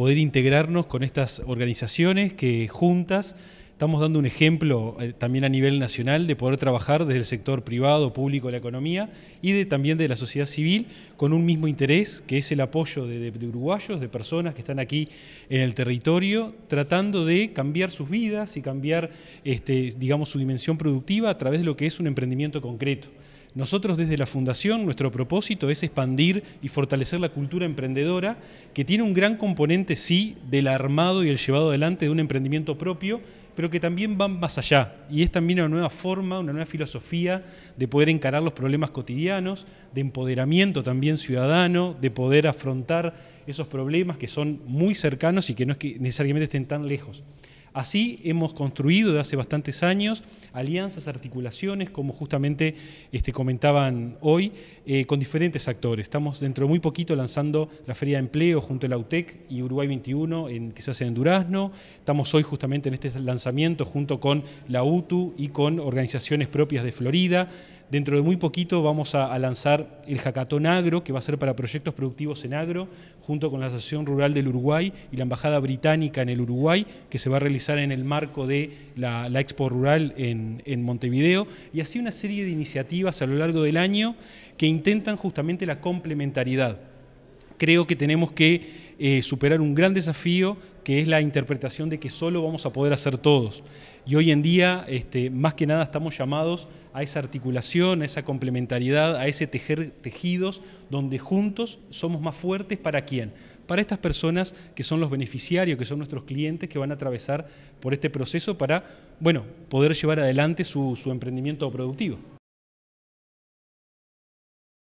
poder integrarnos con estas organizaciones que juntas estamos dando un ejemplo eh, también a nivel nacional de poder trabajar desde el sector privado, público, la economía y de, también de la sociedad civil con un mismo interés que es el apoyo de, uruguayos, de personas que están aquí en el territorio, tratando de cambiar sus vidas y cambiar, este, digamos, su dimensión productiva a través de lo que es un emprendimiento concreto. Nosotros desde la Fundación, nuestro propósito es expandir y fortalecer la cultura emprendedora, que tiene un gran componente, sí, del armado y el llevado adelante de un emprendimiento propio, pero que también va más allá. Y es también una nueva forma, una nueva filosofía de poder encarar los problemas cotidianos, de empoderamiento también ciudadano, de poder afrontar esos problemas que son muy cercanos y que no es que necesariamente estén tan lejos. Así hemos construido de hace bastantes años alianzas, articulaciones, como justamente este, comentaban hoy, eh, con diferentes actores. Estamos dentro de muy poquito lanzando la Feria de Empleo junto a la UTEC y Uruguay 21, en, que se hace en Durazno. Estamos hoy justamente en este lanzamiento junto con la UTU y con organizaciones propias de Florida. Dentro de muy poquito vamos a, lanzar el jacatón Agro, que va a ser para proyectos productivos en agro, junto con la Asociación Rural del Uruguay y la Embajada Británica en el Uruguay, que se va a realizar en el marco de la, Expo Rural en, Montevideo. Y así una serie de iniciativas a lo largo del año que intentan justamente la complementariedad creo que tenemos que eh, superar un gran desafío que es la interpretación de que solo vamos a poder hacer todos y hoy en día este, más que nada estamos llamados a esa articulación, a esa complementariedad, a ese tejer tejidos donde juntos somos más fuertes para quién? Para estas personas que son los beneficiarios, que son nuestros clientes que van a atravesar por este proceso para, bueno, poder llevar adelante su emprendimiento productivo.